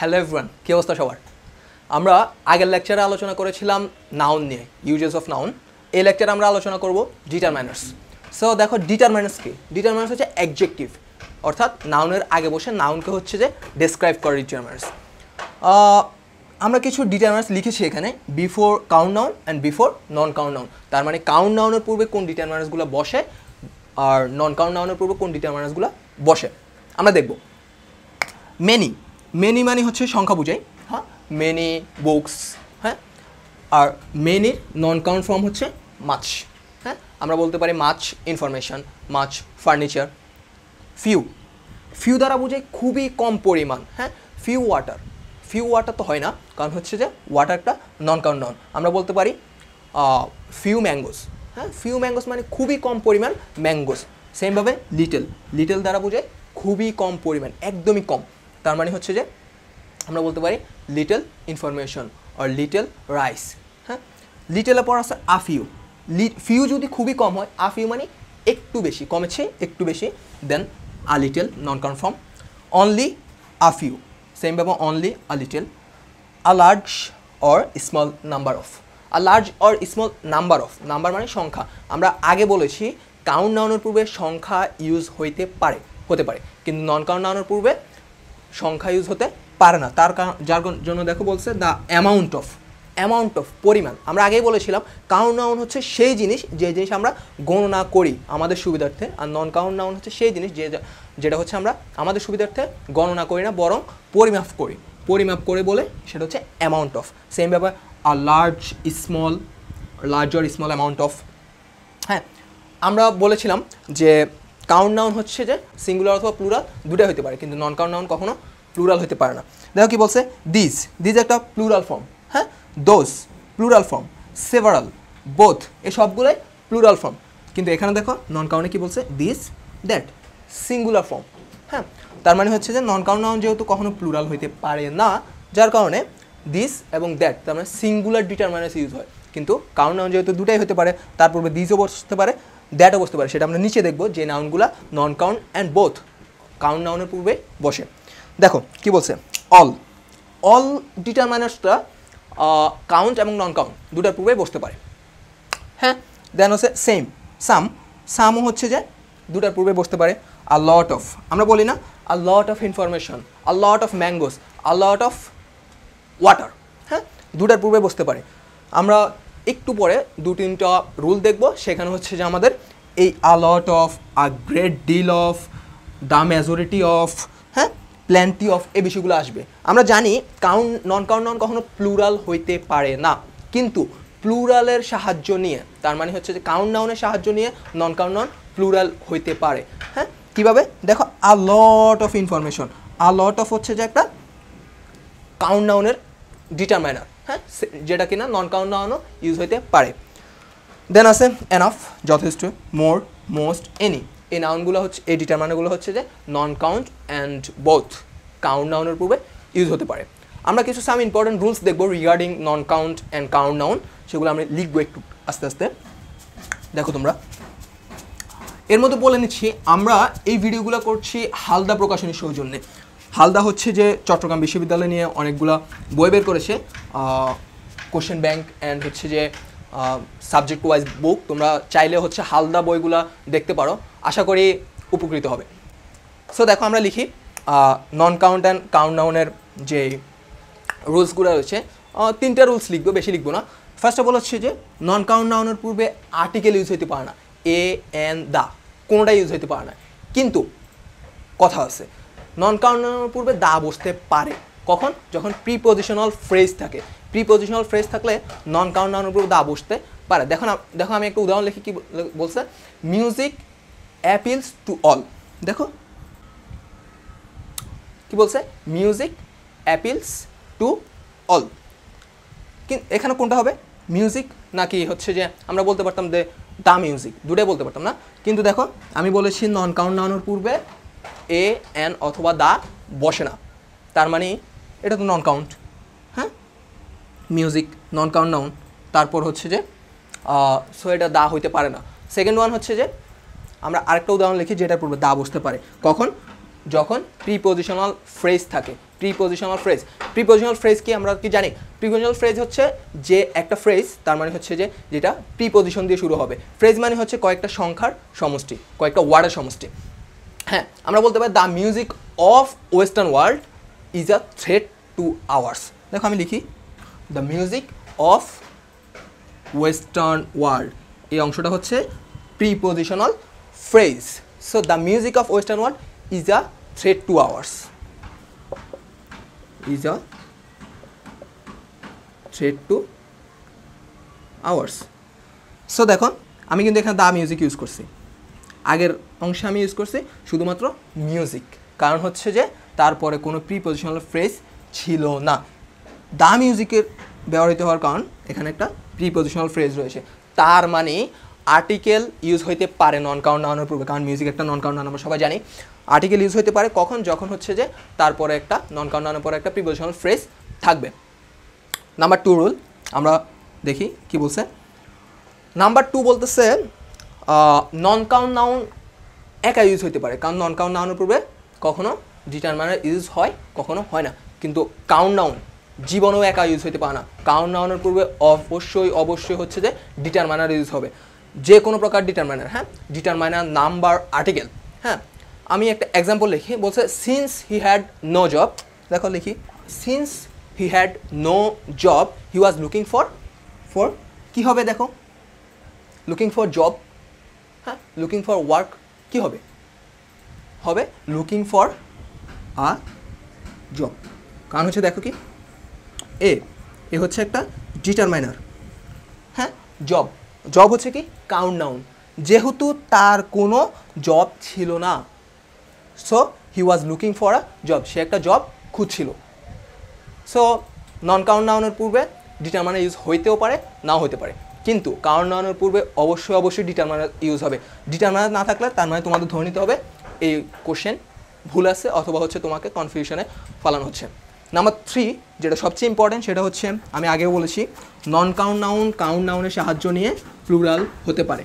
hello everyone কী অবস্থা সবার আমরা আগের লেকচারে আলোচনা করেছিলাম নাউন নিয়ে ইউজেস অফ নাউন এই লেকচারে আমরা আলোচনা করব ডিটারমাইনার্স সো দেখো ডিটারমাইনার্স কি ডিটারমাইনার্স হচ্ছে অ্যাডজেক্টিভ অর্থাৎ নাউনের আগে বসে নাউনকে হচ্ছে যে ডেসক্রাইব করে ডিটারমাইনার্স আমরা কিছু ডিটারমাইনার্স লিখেছি এখানে before count noun and before non count noun তার মানে কাউন্ট নাউনের পূর্বে কোন ডিটারমাইনার্সগুলো বসে আর নন কাউন্ট নাউনের পূর্বে কোন ডিটারমাইনার্সগুলো বসে আমরা দেখব মেনি মেনি মানে হচ্ছে সংখ্যা বুঝাই হ্যাঁ মেনি বুকস হ্যাঁ আর মেনির নন কাউন্ট ফর্ম হচ্ছে মাছ হ্যাঁ আমরা বলতে পারি much information much furniture few few দ্বারা বুঝে খুবই কম পরিমাণ হ্যাঁ ফিউ ওয়াটার ফিউ ওয়াটার তো হয় না কারণ হচ্ছে যে ওয়াটারটা নন কাউন্ট নন আমরা বলতে পারি ফিউ ম্যাঙ্গোস হ্যাঁ ফিউ ম্যাঙ্গোস মানে খুবই কম পরিমাণ ম্যাঙ্গোস সেমভাবে লিটল লিটল দ্বারা বুঝে খুবই কম পরিমাণ একদমই কম তার মানে হচ্ছে যে আমরা বলতে পারি little information or little rice হ্যাঁ লিটেলের পর আছে আফিউ ফিউ যদি খুবই কম হয় আফিউ মানে একটু বেশি কমেছে একটু বেশি then a little non confirm only a few same ভাবে only a little a large or small number of a large or small number of number মানে সংখ্যা আমরা আগে বলেছি কাউন্ট নাউনের পূর্বে সংখ্যা ইউজ হইতে পারে হতে পারে কিন্তু নন কাউন্ট নাউনের পূর্বে সংখ্যা ইউজ হতে পারে না তার যার জন্য দেখো বলছে the amount of amount of পরিমাণ আমরা আগেই বলেছিলাম কাউন্ট নাউন হচ্ছে সেই জিনিস যে জিনিস আমরা গণনা করি আমাদের সুবিধার্থে আর নন কাউন্ট নাউন হচ্ছে সেই জিনিস যে যেটা হচ্ছে আমরা আমাদের সুবিধার্থে গণনা করি না বরং পরিমাপ করি পরিমাপ করে বলে সেটা হচ্ছে অ্যামাউন্ট অফ সেম ব্যাপার আ লার্জ স্মল লার্জ আর স্মল অ্যামাউন্ট অফ হ্যাঁ আমরা বলেছিলাম যে কাউন্ট নাউন হচ্ছে যে সিঙ্গুলার অথবা প্লুরাল দুটাই হতে পারে কিন্তু নন কাউন্ট নাউন কখনো প্লুরাল হতে পারে না দেখো কি বলছে দিস দিস একটা প্লুরাল ফর্ম হ্যাঁ those plural form several both এই সবগুলোই প্লুরাল ফর্ম কিন্তু এখানে দেখো নন কাউনে কি বলছে দিস দ্যাট সিঙ্গুলার ফর্ম হ্যাঁ তার মানে হচ্ছে যে নন কাউন্ট নাউন যেহেতু কখনো প্লুরাল হইতে পারে না যার কারণে দিস এবং দ্যাট তার মানে সিঙ্গুলার ডিটারমাইনাস ইউজ হয় কিন্তু কাউন্ট নাউন যেহেতু দুটাই হতে পারে তার পূর্বে দিসও বসতে পারে দ্যাটও বসতে পারে সেটা আমরা নিচে দেখব যে নাউনগুলো non count and both count নাউনের পূর্বে বসে দেখো কি বলছে অল অল ডিটারমাইনার্সটা কাউন্ট এবং নন কাউন্ট দুটার পূর্বে বসতে পারে হ্যাঁ দেন হচ্ছে সেম সাম সামও হচ্ছে যে দুটার পূর্বে বসতে পারে আ লট অফ আমরা বলি না a lot of information a lot of mangoes a lot of water হ্যাঁ দুটার পূর্বে বসতে পারে আমরা একটু পরে দু তিনটা রুল দেখব সেখানে হচ্ছে যে আমাদের এই a lot of a great deal of the majority of হ্যাঁ প্ল্যান্টি অফ এই বিষয়গুলো আসবে আমরা জানি কাউন্ট নন কাউন্ট নন কখনো প্লুরাল হইতে পারে না কিন্তু প্লুরালের সাহায্য নিয়ে তার মানে হচ্ছে যে কাউন্ট নাউনের সাহায্য নিয়ে নন কাউন্ট নন প্লুরাল হইতে পারে হ্যাঁ কীভাবে দেখো a lot of information a lot of হচ্ছে যে একটা কাউন্ট নাউনের ডিটারমাইনার হ্যাঁ যেটা কিনা নন কাউন্ট ইউজ হইতে পারে দেন আছে এনাফ যথেষ্ট মোর মোস্ট এনি এই নাউনগুলো হচ্ছে এই ডিটারমানগুলো হচ্ছে যে non count and both count নাউনের পূর্বে ইউজ হতে পারে আমরা কিছু সাম ইম্পর্টেন্ট রুলস দেখবো regarding non count and count noun সেগুলো আমরা লিখবো একটু আস্তে আস্তে দেখো তোমরা এর মধ্যে বলে নিচ্ছি আমরা এই ভিডিওগুলো করছি হালদা প্রকাশনীর সৌজন্যে হালদা হচ্ছে যে চট্টগ্রাম বিশ্ববিদ্যালয় নিয়ে অনেকগুলো বই বের করেছে কোশ্চেন ব্যাংক অ্যান্ড হচ্ছে যে সাবজেক্ট ওয়াইজ বুক তোমরা চাইলে হচ্ছে হালদা বইগুলা দেখতে পারো আশা করি উপকৃত হবে সো দেখো আমরা লিখি নন কাউন্ট অ্যান্ড কাউন্ট ডাউনের যে রুলসগুলো রয়েছে তিনটা রুলস লিখবো বেশি লিখবো না ফার্স্ট অফ অল হচ্ছে যে নন কাউন্ট ডাউনের পূর্বে আর্টিকেল ইউজ হতে পারে না এ অ্যান্ড দা কোনোটাই ইউজ হতে পারে না কিন্তু কথা আছে নন কাউন্টারের পূর্বে দা বসতে পারে কখন যখন প্রিপোজিশনাল ফ্রেজ থাকে প্রিপোজিশনাল ফ্রেজ থাকলে নন কাউন্টারের পূর্বে দা বসতে পারে দেখো দেখো আমি একটা উদাহরণ লিখি কি বলছে মিউজিক অ্যাপিলস টু অল দেখো কি বলছে মিউজিক অ্যাপিলস টু অল এখানে কোনটা হবে মিউজিক নাকি হচ্ছে যে আমরা বলতে পারতাম যে দা মিউজিক দুটাই বলতে পারতাম না কিন্তু দেখো আমি বলেছি নন কাউন্ট নাউনের পূর্বে এ অ্যান অথবা দা বসে না তার মানে এটা তো নন কাউন্ট হ্যাঁ মিউজিক নন কাউন্ট নাউন তারপর হচ্ছে যে সো এটা দা হইতে পারে না সেকেন্ড ওয়ান হচ্ছে যে আমরা আরেকটা উদাহরণ লিখি যেটা পূর্বে দা বসতে পারে কখন যখন প্রিপোজিশনাল ফ্রেজ থাকে প্রিপোজিশনাল ফ্রেজ প্রিপোজিশনাল ফ্রেজ কি আমরা কি জানি প্রিপোজিশনাল ফ্রেজ হচ্ছে যে একটা ফ্রেজ তার মানে হচ্ছে যে যেটা প্রিপোজিশন দিয়ে শুরু হবে ফ্রেজ মানে হচ্ছে কয়েকটা সংখ্যার সমষ্টি কয়েকটা ওয়ার্ডের সমষ্টি হ্যাঁ আমরা বলতে পারি the music of western world is a threat to ours দেখো আমি লিখি the music of western world এই অংশটা হচ্ছে prepositional phrase so the music of western world is a threat to ours is a threat to ours so দেখো আমি কিন্তু এখানে দ্য মিউজিক ইউজ করছি আগের অংশে আমি ইউজ করছি শুধুমাত্র মিউজিক কারণ হচ্ছে যে তারপরে কোনো প্রিপোজিশনাল ফ্রেজ ছিল না দা মিউজিকের ব্যবহৃত হওয়ার কারণ এখানে একটা প্রিপোজিশনাল ফ্রেজ রয়েছে তার মানে আর্টিকেল ইউজ হইতে পারে নন কাউন্ট নাউনের পূর্বে কারণ মিউজিক একটা নন কাউন্ট নাউন আমরা সবাই জানি আর্টিকেল ইউজ হইতে পারে কখন যখন হচ্ছে যে তারপরে একটা নন কাউন্ট নাউনের পরে একটা প্রিপোজিশনাল ফ্রেজ থাকবে নাম্বার টু রুল আমরা দেখি কি বলছে নাম্বার টু বলতেছে নন কাউন্ট নাউন একা ইউজ হইতে পারে কারণ নন কাউন্ট নাউনের পূর্বে কখনো ডিটারমাইনার ইউজ হয় কখনো হয় না কিন্তু কাউন্ট নাউন জীবনেও একা ইউজ হইতে পারে না কাউন্ট নাউনের পূর্বে অবশ্যই অবশ্যই হচ্ছে যে ডিটারমাইনার ইউজ হবে যে কোনো প্রকার ডিটারমাইনার হ্যাঁ ডিটারমাইনার নাম্বার আর্টিকেল হ্যাঁ আমি একটা এক্সাম্পল লিখি বলছে since he had no job দেখো লিখি since he had no job he was looking for for কী হবে দেখো লুকিং ফর জব অর্থাৎ লুকিং ফর ওয়ার্ক কি হবে হবে লুকিং ফর আ জব কারণ হচ্ছে দেখো কি এ এ হচ্ছে একটা ডিটারমাইনার হ্যাঁ জব জব হচ্ছে কি কাউন্ট ডাউন যেহেতু তার কোনো জব ছিল না so he was looking for a job সে একটা জব খুঁজছিল সো নন কাউন্ট ডাউনের পূর্বে ডিটারমাইনার ইউজ হইতেও পারে নাও হতে পারে কিন্তু কারণ নামানোর পূর্বে অবশ্যই অবশ্যই ডিটারমানার ইউজ হবে ডিটারমানার না থাকলে তার মানে তোমাদের ধরে নিতে হবে এই কোশ্চেন ভুল আছে অথবা হচ্ছে তোমাকে কনফিউশনে ফালানো হচ্ছে নাম্বার থ্রি যেটা সবচেয়ে ইম্পর্ট্যান্ট সেটা হচ্ছে আমি আগেও বলেছি নন কাউন্ট নাউন কাউন্ট নাউনের সাহায্য নিয়ে প্লুরাল হতে পারে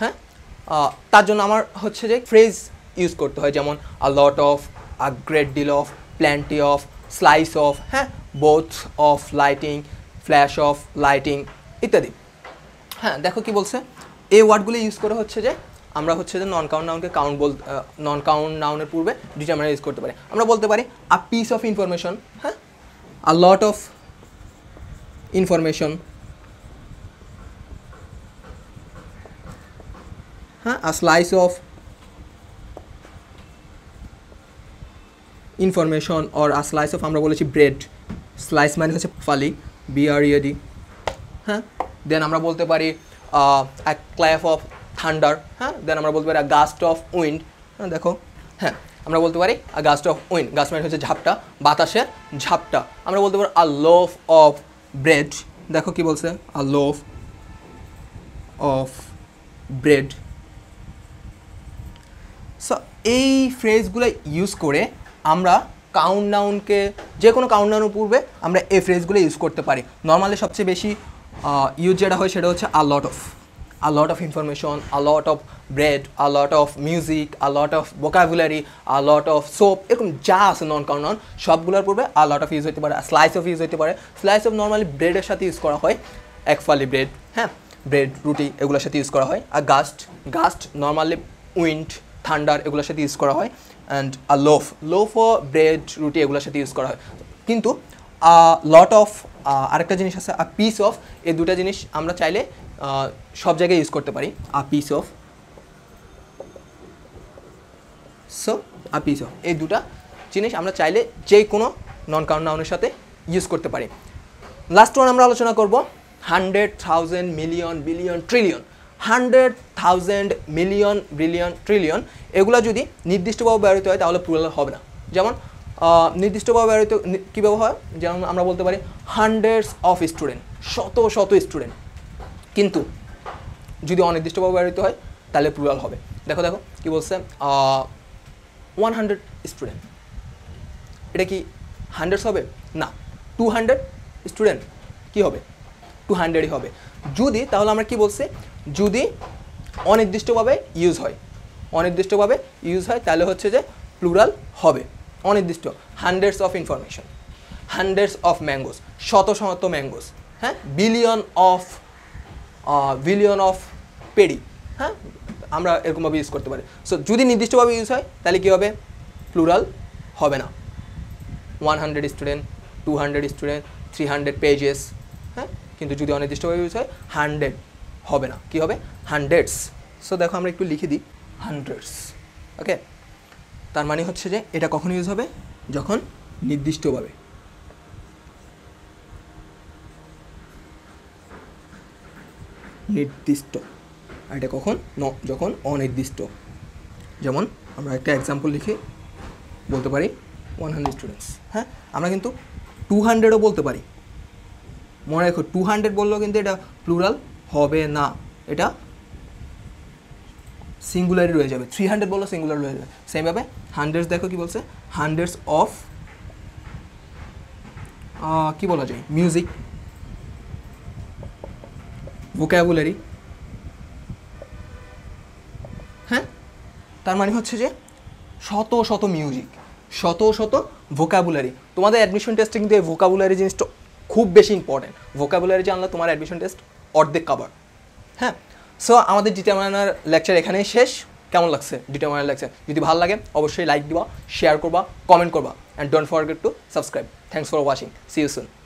হ্যাঁ তার জন্য আমার হচ্ছে যে ফ্রেজ ইউজ করতে হয় যেমন a lot of a great deal of plenty of slice of হ্যাঁ both of lighting flash of lighting ইত্যাদি হ্যাঁ দেখো কি বলছে এই ওয়ার্ডগুলি ইউজ করে হচ্ছে যে আমরা হচ্ছে যে নন কাউন্ট নাউনকে কাউন্ট বল নন কাউন্ট নাউনের পূর্বে ডিটারমিনার ইউজ করতে পারি আমরা বলতে পারি আ পিস অফ ইনফরমেশন হ্যাঁ আ লট অফ ইনফরমেশন হ্যাঁ a slice of information or a slice of আমরা বলেছি ব্রেড স্লাইস মানে হচ্ছে ফালি ইয়েডি e হ্যাঁ দেন আমরা বলতে পারি এক ক্ল্যাফ অফ থান্ডার হ্যাঁ দেন আমরা বলতে পারি আ গাস্ট অফ উইন্ড হ্যাঁ দেখো হ্যাঁ আমরা বলতে পারি a gust of wind gust মানে হচ্ছে ঝাপটা বাতাসের ঝাপটা আমরা বলতে পারি আ লোফ অফ ব্রেড দেখো কি বলছে a loaf of bread so এই ফ্রেজগুলো ইউজ করে আমরা কাউন্ট ডাউনকে যে কোনো কাউন্ট ডাউনের পূর্বে আমরা এই ফ্রেজগুলো ইউজ করতে পারি নর্মালি সবচেয়ে বেশি ইউজ যেটা হয় সেটা হচ্ছে a lot of a lot of information a lot of bread a lot of music a lot of vocabulary a lot of soap এরকম যা আছে নন কাউন্ট ডাউন সবগুলোর পূর্বে আ লট অফ ইউজ হতে পারে স্লাইস অফ ইউজ হতে পারে slice of normally ব্রেডের সাথে ইউজ করা হয় এক ফালি ব্রেড হ্যাঁ ব্রেড রুটি এগুলোর সাথে ইউজ করা হয় আর gust gust normally wind thunder এগুলোর সাথে ইউজ করা হয় and a loaf of bread রুটি এগুলোর সাথে ইউজ করা হয় কিন্তু লট অফ আরেকটা জিনিস আছে আ পিস অফ এই দুটা জিনিস আমরা চাইলে সব জায়গায় ইউজ করতে পারি a piece of so a piece of এই দুটা জিনিস আমরা চাইলে যে কোনো নন কাউন্ট নাউনের সাথে ইউজ করতে পারি লাস্ট ওয়ান আমরা আলোচনা করব hundred thousand million billion trillion hundred thousand million billion trillion এগুলো যদি নির্দিষ্টভাবে ব্যবহৃত হয় তাহলে প্লুরাল হবে না যেমন নির্দিষ্টভাবে ব্যবহৃত কীভাবে হয় যেমন আমরা বলতে পারি হান্ড্রেডস অফ স্টুডেন্ট শত শত স্টুডেন্ট কিন্তু যদি অনির্দিষ্টভাবে ব্যবহৃত হয় তাহলে প্লুরাল হবে দেখো দেখো কী বলছে ওয়ান হান্ড্রেড স্টুডেন্ট এটা কি হান্ড্রেডস হবে না টু হান্ড্রেড স্টুডেন্ট কী হবে টু হান্ড্রেডই হবে যদি তাহলে আমরা কি বলছি যদি অনির্দিষ্টভাবে ইউজ হয় অনির্দিষ্টভাবে ইউজ হয় তাহলে হচ্ছে যে প্লুরাল হবে অনির্দিষ্ট hundreds of information hundreds of mangoes শত শত ম্যাঙ্গোস হ্যাঁ বিলিয়ন অফ বিলিয়ন অফ পেরি হ্যাঁ আমরা এরকমভাবে ইউজ করতে পারি সো যদি নির্দিষ্টভাবে ইউজ হয় তাহলে কী হবে প্লুরাল হবে না one hundred student two hundred student three hundred pages হ্যাঁ কিন্তু যদি অনির্দিষ্টভাবে ইউজ হয় হান্ড্রেড হবে না কি হবে হান্ড্রেডস সো দেখো আমরা একটু লিখে দিই হান্ড্রেডস ওকে তার মানে হচ্ছে যে এটা কখন ইউজ হবে যখন নির্দিষ্টভাবে নির্দিষ্ট আর এটা কখন ন যখন অনির্দিষ্ট যেমন আমরা একটা এক্সাম্পল লিখে বলতে পারি ওয়ান হান্ড্রেড স্টুডেন্টস হ্যাঁ আমরা কিন্তু টু হান্ড্রেডও বলতে পারি মনে রেখো টু হান্ড্রেড বললেও কিন্তু এটা প্লুরাল হবে না এটা সিঙ্গুলারই রয়ে যাবে থ্রি হান্ড্রেড বলো সিঙ্গুলার রয়ে যাবে সেইভাবে হান্ড্রেডস দেখো কি বলছে হান্ড্রেডস অফ কি বলা যায় মিউজিক ভোক্যাবুলারি হ্যাঁ তার মানে হচ্ছে যে শত শত মিউজিক শত শত ভোকাবুলারি তোমাদের অ্যাডমিশন টেস্টে কিন্তু এই ভোকাবুলারি জিনিসটা খুব বেশি ইম্পর্টেন্ট ভোকাবুলারি জানলে তোমার অ্যাডমিশন টেস্ট অর্ধেক কাবার হ্যাঁ সো আমাদের ডিটারমাইনার লেকচার এখানে শেষ কেমন লাগছে ডিটারমাইনার লেকচার যদি ভালো লাগে অবশ্যই লাইক দিবা শেয়ার করবা কমেন্ট করবা and don't forget to subscribe thanks for watching see you soon